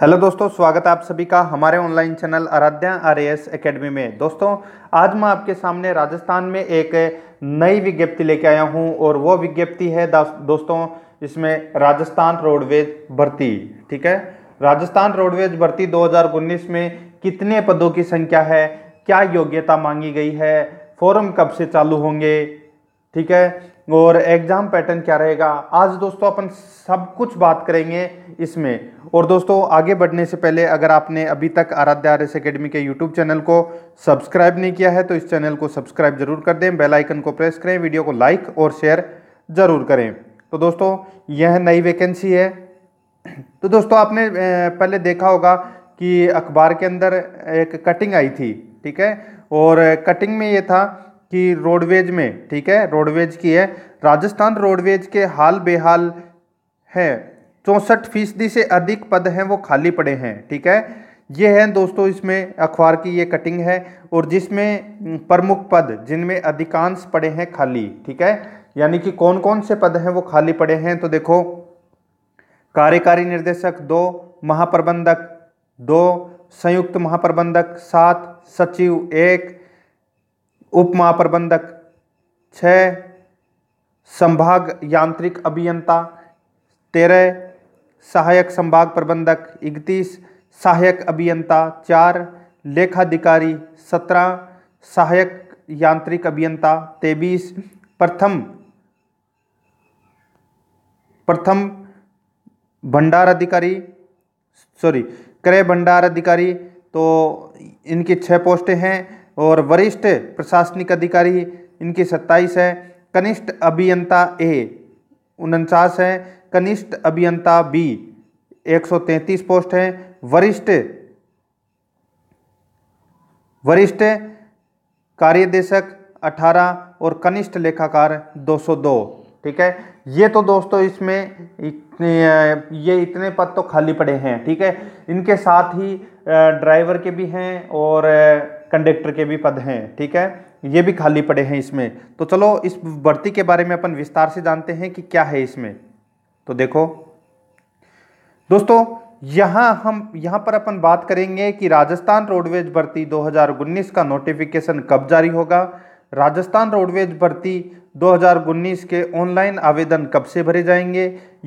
hello दोस्तों स्वागत है आप सभी का हमारे online channel Aaradhya R S academy में दोस्तों आज मैं आपके सामने राजस्थान में एक नई विज्ञप्ति लेके आया हूं और वो विज्ञप्ति है दोस्तों इसमें राजस्थान रोडवेज भर्ती ठीक है राजस्थान रोडवेज भर्ती 2019 में कितने पदों की संख्या है क्या योग्यता मांगी गई है फॉर्म कब से चालू होंगे ठीक है और एग्ज़ाम पैटर्न क्या रहेगा आज दोस्तों अपन सब कुछ बात करेंगे इसमें और दोस्तों आगे बढ़ने से पहले अगर आपने अभी तक आराध्या आर एस अकेडमी के यूट्यूब चैनल को सब्सक्राइब नहीं किया है तो इस चैनल को सब्सक्राइब जरूर कर दें बेल आइकन को प्रेस करें वीडियो को लाइक और शेयर ज़रूर करें तो दोस्तों यह नई वैकेंसी है तो दोस्तों आपने पहले देखा होगा कि अखबार के अंदर एक कटिंग आई थी ठीक है और कटिंग में ये था की रोडवेज में ठीक है रोडवेज की है राजस्थान रोडवेज के हाल बेहाल है चौंसठ फीसदी से अधिक पद हैं वो खाली पड़े हैं ठीक है ये है दोस्तों इसमें अखबार की ये कटिंग है और जिसमें प्रमुख पद जिनमें अधिकांश पड़े हैं खाली ठीक है यानी कि कौन कौन से पद हैं वो खाली पड़े हैं तो देखो कार्यकारी निर्देशक दो महाप्रबंधक दो संयुक्त महाप्रबंधक सात सचिव एक उप महाप्रबंधक छः संभाग यांत्रिक अभियंता तेरह सहायक संभाग प्रबंधक इकतीस सहायक अभियंता चार लेखाधिकारी सत्रह सहायक यांत्रिक अभियंता तेईस प्रथम प्रथम भंडार अधिकारी सॉरी क्रय भंडार अधिकारी तो इनकी छः पोस्टें हैं और वरिष्ठ प्रशासनिक अधिकारी इनकी सत्ताईस है कनिष्ठ अभियंता ए उनचास है कनिष्ठ अभियंता बी 133 पोस्ट हैं वरिष्ठ वरिष्ठ कार्यदेशक 18 और कनिष्ठ लेखाकार 202 ठीक है ये तो दोस्तों इसमें ये इतने पद तो खाली पड़े हैं ठीक है इनके साथ ही ड्राइवर के भी हैं और कंडक्टर के भी पद हैं ठीक है ये भी खाली पड़े हैं इसमें तो चलो इस भर्ती के बारे में अपन विस्तार से जानते हैं कि क्या है इसमें तो देखो दोस्तों यहाँ हम यहाँ पर अपन बात करेंगे कि राजस्थान रोडवेज भर्ती 2019 का नोटिफिकेशन कब जारी होगा राजस्थान रोडवेज भर्ती 2019 के ऑनलाइन आवेदन कब से भरे जाएंगे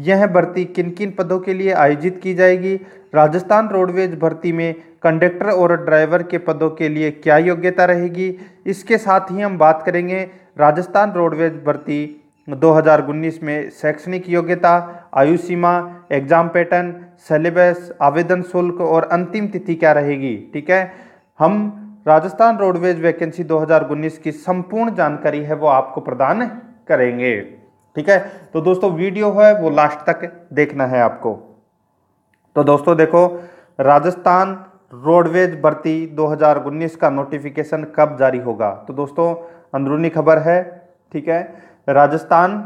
यह भर्ती किन किन पदों के लिए आयोजित की जाएगी राजस्थान रोडवेज भर्ती में कंडक्टर और ड्राइवर के पदों के लिए क्या योग्यता रहेगी इसके साथ ही हम बात करेंगे राजस्थान रोडवेज भर्ती 2019 में शैक्षणिक योग्यता आयु सीमा एग्जाम पैटर्न सिलेबस आवेदन शुल्क और अंतिम तिथि क्या रहेगी ठीक है हम राजस्थान रोडवेज वैकेंसी 2019 की संपूर्ण जानकारी है वो आपको प्रदान करेंगे ठीक है तो दोस्तों वीडियो है वो लास्ट तक देखना है आपको तो दोस्तों देखो राजस्थान रोडवेज भर्ती 2019 का नोटिफिकेशन कब जारी होगा तो दोस्तों अंदरूनी खबर है ठीक है राजस्थान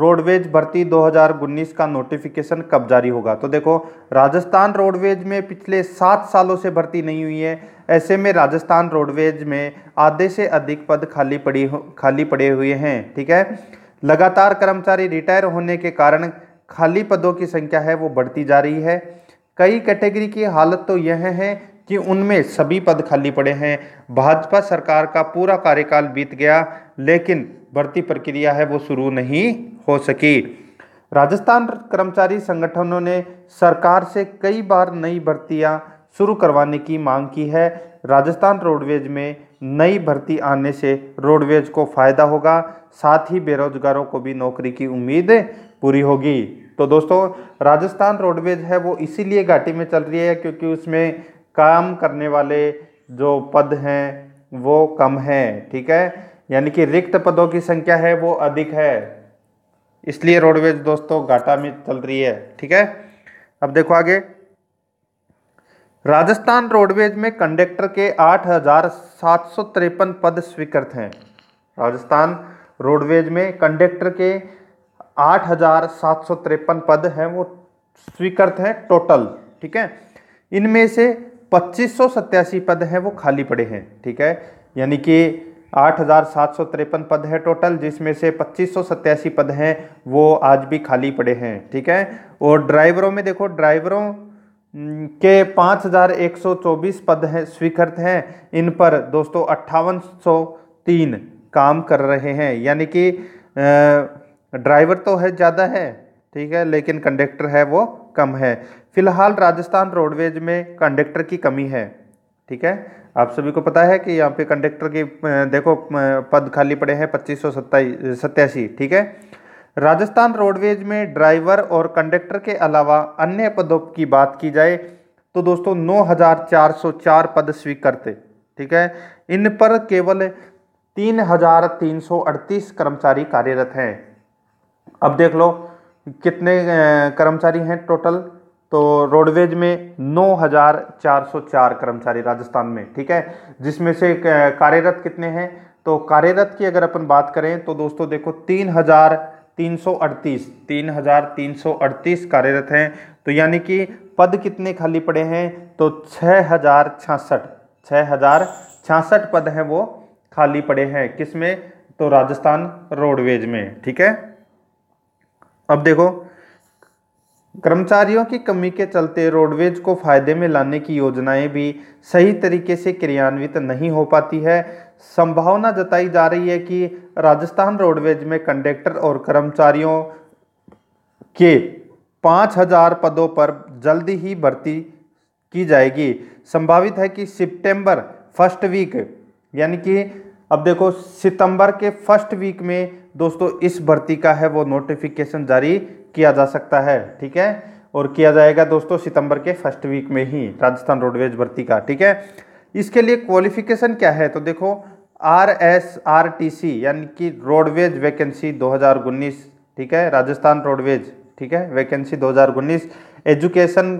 रोडवेज भर्ती 2019 का नोटिफिकेशन कब जारी होगा तो देखो राजस्थान रोडवेज में पिछले सात सालों से भर्ती नहीं हुई है ऐसे में राजस्थान रोडवेज में आधे से अधिक पद खाली पड़ी खाली पड़े हुए हैं ठीक है लगातार कर्मचारी रिटायर होने के कारण खाली पदों की संख्या है वो बढ़ती जा रही है कई कैटेगरी की हालत तो यह है कि उनमें सभी पद खाली पड़े हैं भाजपा सरकार का पूरा कार्यकाल बीत गया लेकिन भर्ती प्रक्रिया है वो शुरू नहीं हो सकी राजस्थान कर्मचारी संगठनों ने सरकार से कई बार नई भर्तियां शुरू करवाने की मांग की है राजस्थान रोडवेज में नई भर्ती आने से रोडवेज को फ़ायदा होगा साथ ही बेरोजगारों को भी नौकरी की उम्मीद पूरी होगी तो दोस्तों राजस्थान रोडवेज है वो इसीलिए घाटी में चल रही है क्योंकि उसमें काम करने वाले जो पद हैं वो कम हैं ठीक है यानी कि रिक्त पदों की संख्या है वो अधिक है इसलिए रोडवेज दोस्तों घाटा में चल रही है ठीक है अब देखो आगे राजस्थान रोडवेज में कंडक्टर के आठ हजार सात सौ तिरपन पद स्वीकृत हैं राजस्थान रोडवेज में कंडक्टर के आठ हजार सात सौ तिरपन पद हैं वो स्वीकृत हैं टोटल ठीक है इनमें से पच्चीस सौ पद हैं वो खाली पड़े हैं ठीक है यानी कि आठ हज़ार सात सौ तिरपन पद है टोटल जिसमें से पच्चीस सौ सत्तासी पद हैं वो आज भी खाली पड़े हैं ठीक है और ड्राइवरों में देखो ड्राइवरों के पाँच हज़ार एक सौ चौबीस पद हैं स्वीकृत हैं इन पर दोस्तों अट्ठावन सौ तीन काम कर रहे हैं यानी कि ड्राइवर तो है ज़्यादा है ठीक है लेकिन कंडक्टर है वो कम है फिलहाल राजस्थान रोडवेज में कंडक्टर की कमी है ठीक है आप सभी को पता है कि यहाँ पे कंडक्टर की देखो पद खाली पड़े हैं पच्चीस सौ सत्ताईस ठीक है राजस्थान रोडवेज में ड्राइवर और कंडक्टर के अलावा अन्य पदों की बात की जाए तो दोस्तों 9,404 पद स्वीकृत ठीक है इन पर केवल 3,338 कर्मचारी कार्यरत हैं अब देख लो कितने कर्मचारी हैं टोटल तो रोडवेज में 9,404 कर्मचारी राजस्थान में ठीक है जिसमें से कार्यरत कितने हैं तो कार्यरत की अगर अपन बात करें तो दोस्तों देखो तीन हजार तीन सौ अड़तीस तीन हजार तीन सौ अड़तीस कार्यरत हैं तो यानी कि पद कितने खाली पड़े हैं तो छः हजार छियासठ छः हजार छियासठ पद हैं वो खाली पड़े हैं किसमें तो राजस्थान रोडवेज में ठीक है अब देखो कर्मचारियों की कमी के चलते रोडवेज को फायदे में लाने की योजनाएं भी सही तरीके से क्रियान्वित नहीं हो पाती है संभावना जताई जा रही है कि राजस्थान रोडवेज में कंडक्टर और कर्मचारियों के पाँच हज़ार पदों पर जल्द ही भर्ती की जाएगी संभावित है कि सितंबर फर्स्ट वीक यानी कि अब देखो सितंबर के फर्स्ट वीक में दोस्तों इस भर्ती का है वो नोटिफिकेशन जारी किया जा सकता है ठीक है और किया जाएगा दोस्तों सितंबर के फर्स्ट वीक में ही राजस्थान रोडवेज भर्ती का ठीक है इसके लिए क्वालिफिकेशन क्या है तो देखो R S R T C यानी कि रोडवेज वैकेंसी दो ठीक है राजस्थान रोडवेज ठीक है वैकेंसी दो एजुकेशन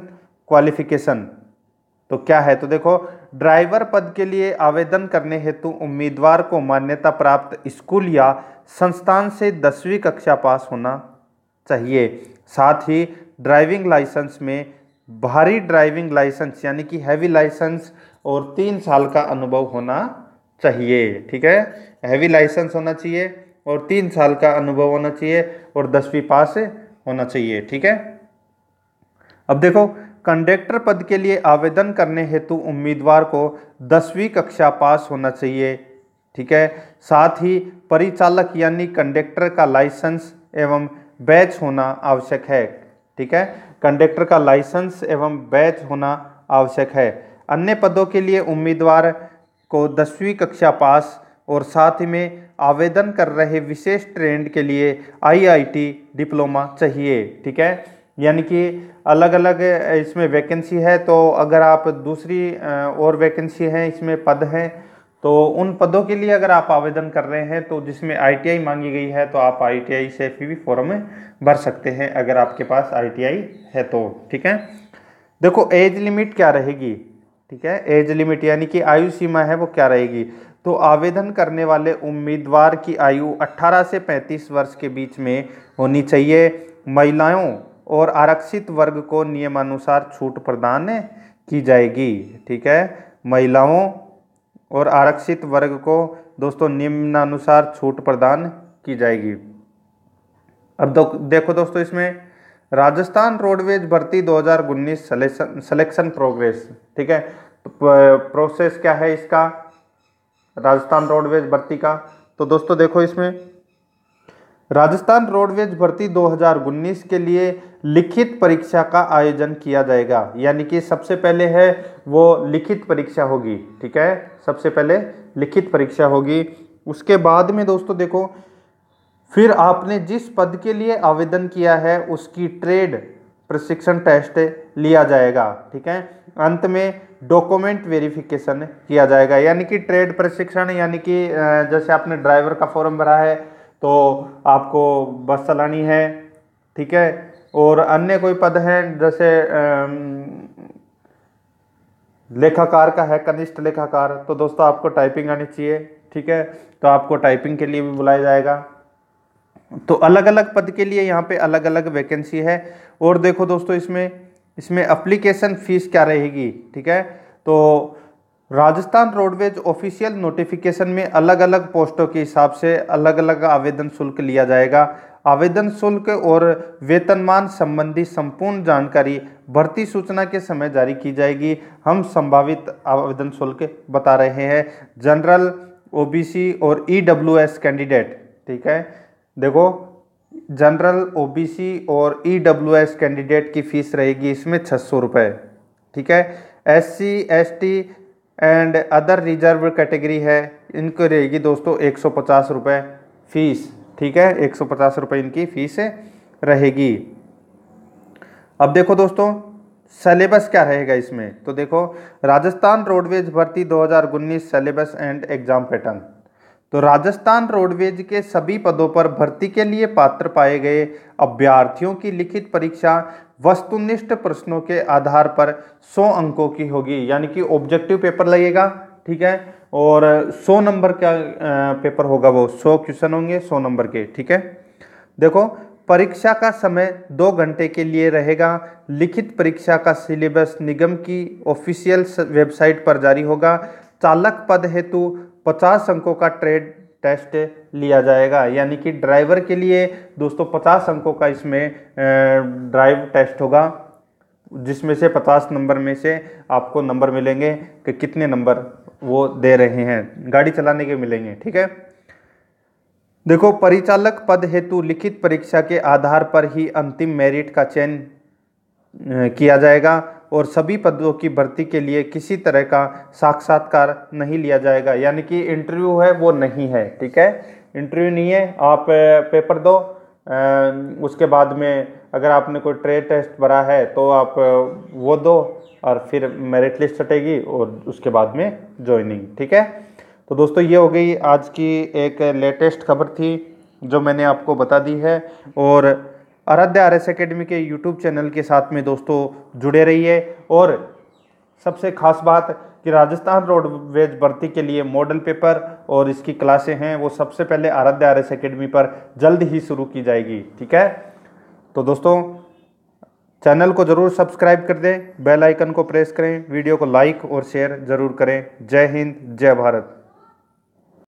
क्वालिफिकेशन तो क्या है तो देखो ड्राइवर पद के लिए आवेदन करने हेतु उम्मीदवार को मान्यता प्राप्त स्कूल या संस्थान से दसवीं कक्षा पास होना चाहिए साथ ही ड्राइविंग लाइसेंस में भारी ड्राइविंग लाइसेंस यानी कि हैवी लाइसेंस और तीन साल का अनुभव होना चाहिए ठीक है हैवी लाइसेंस होना चाहिए और तीन साल का अनुभव होना चाहिए और दसवीं पास होना चाहिए ठीक है अब देखो कंडक्टर पद के लिए आवेदन करने हेतु उम्मीदवार को दसवीं कक्षा पास होना चाहिए ठीक है साथ ही परिचालक यानी कंडक्टर का लाइसेंस एवं बैच होना आवश्यक है ठीक है कंडक्टर का लाइसेंस एवं बैच होना आवश्यक है अन्य पदों के लिए उम्मीदवार को दसवीं कक्षा पास और साथ ही में आवेदन कर रहे विशेष ट्रेंड के लिए आईआईटी डिप्लोमा चाहिए ठीक है यानी कि अलग अलग इसमें वैकेंसी है तो अगर आप दूसरी और वैकेंसी हैं इसमें पद हैं तो उन पदों के लिए अगर आप आवेदन कर रहे हैं तो जिसमें आईटीआई मांगी गई है तो आप आईटीआई से पी फॉर्म में भर सकते हैं अगर आपके पास आईटीआई है तो ठीक है देखो एज लिमिट क्या रहेगी ठीक है एज लिमिट यानी कि आयु सीमा है वो क्या रहेगी तो आवेदन करने वाले उम्मीदवार की आयु 18 से 35 वर्ष के बीच में होनी चाहिए महिलाओं और आरक्षित वर्ग को नियमानुसार छूट प्रदान की जाएगी ठीक है महिलाओं और आरक्षित वर्ग को दोस्तों निम्नानुसार छूट प्रदान की जाएगी अब दो, देखो दोस्तों इसमें राजस्थान रोडवेज भर्ती 2019 सिलेक्शन सलेक्शन प्रोग्रेस ठीक है प्रोसेस तो, क्या है इसका राजस्थान रोडवेज भर्ती का तो दोस्तों देखो इसमें राजस्थान रोडवेज भर्ती 2019 के लिए लिखित परीक्षा का आयोजन किया जाएगा यानी कि सबसे पहले है वो लिखित परीक्षा होगी ठीक है सबसे पहले लिखित परीक्षा होगी उसके बाद में दोस्तों देखो फिर आपने जिस पद के लिए आवेदन किया है उसकी ट्रेड प्रशिक्षण टेस्ट लिया जाएगा ठीक है अंत में डॉक्यूमेंट वेरिफिकेशन किया जाएगा यानी कि ट्रेड प्रशिक्षण यानी कि जैसे आपने ड्राइवर का फॉर्म भरा है तो आपको बस चलानी है ठीक है और अन्य कोई पद हैं जैसे लेखाकार का है कनिष्ठ लेखाकार तो दोस्तों आपको टाइपिंग आनी चाहिए ठीक है तो आपको टाइपिंग के लिए भी बुलाया जाएगा तो अलग अलग पद के लिए यहाँ पे अलग अलग वैकेंसी है और देखो दोस्तों इसमें इसमें अप्लीकेशन फीस क्या रहेगी ठीक है तो राजस्थान रोडवेज ऑफिशियल नोटिफिकेशन में अलग अलग पोस्टों के हिसाब से अलग अलग आवेदन शुल्क लिया जाएगा आवेदन शुल्क और वेतनमान संबंधी संपूर्ण जानकारी भर्ती सूचना के समय जारी की जाएगी हम संभावित आवेदन शुल्क बता रहे हैं जनरल ओबीसी और ईडब्ल्यूएस e कैंडिडेट ठीक है देखो जनरल ओबीसी और ईडब्ल्यूएस e कैंडिडेट की फीस रहेगी इसमें छः सौ रुपये ठीक है S C S T and other reserve category है इनको रहेगी दोस्तों एक सौ पचास रुपये फीस ठीक है एक सौ पचास रुपये इनकी फीस रहेगी अब देखो दोस्तों सेलेबस क्या रहेगा इसमें तो देखो राजस्थान रोडवेज भर्ती 2019 सिलेबस एंड एग्जाम पैटर्न तो राजस्थान रोडवेज के सभी पदों पर भर्ती के लिए पात्र पाए गए अभ्यर्थियों की लिखित परीक्षा वस्तुनिष्ठ प्रश्नों के आधार पर 100 अंकों की होगी यानी कि ऑब्जेक्टिव पेपर लगेगा ठीक है और 100 नंबर का पेपर होगा वो 100 क्वेश्चन होंगे 100 नंबर के ठीक है देखो परीक्षा का समय दो घंटे के लिए रहेगा लिखित परीक्षा का सिलेबस निगम की ऑफिशियल वेबसाइट पर जारी होगा चालक पद हेतु 50 अंकों का ट्रेड टेस्ट लिया जाएगा यानी कि ड्राइवर के लिए दोस्तों 50 अंकों का इसमें ड्राइव टेस्ट होगा जिसमें से पचास नंबर में से आपको नंबर मिलेंगे कि कितने नंबर वो दे रहे हैं गाड़ी चलाने के मिलेंगे ठीक है देखो परिचालक पद हेतु लिखित परीक्षा के आधार पर ही अंतिम मेरिट का चयन किया जाएगा और सभी पदों की भर्ती के लिए किसी तरह का साक्षात्कार नहीं लिया जाएगा यानी कि इंटरव्यू है वो नहीं है ठीक है इंटरव्यू नहीं है आप पेपर दो उसके बाद में अगर आपने कोई ट्रेड टेस्ट भरा है तो आप वो दो और फिर मेरिट लिस्ट हटेगी और उसके बाद में ज्वाइनिंग ठीक है तो दोस्तों ये हो गई आज की एक लेटेस्ट खबर थी जो मैंने आपको बता दी है और आराध्या आर एस अकेडमी के यूट्यूब चैनल के साथ में दोस्तों जुड़े रहिए और सबसे खास बात कि राजस्थान रोडवेज भर्ती के लिए मॉडल पेपर और इसकी क्लासें हैं वो सबसे पहले आराध्या आर एस अकेडमी पर जल्द ही शुरू की जाएगी ठीक है तो दोस्तों चैनल को ज़रूर सब्सक्राइब कर दें बेल आइकन को प्रेस करें वीडियो को लाइक और शेयर ज़रूर करें जय हिंद जय भारत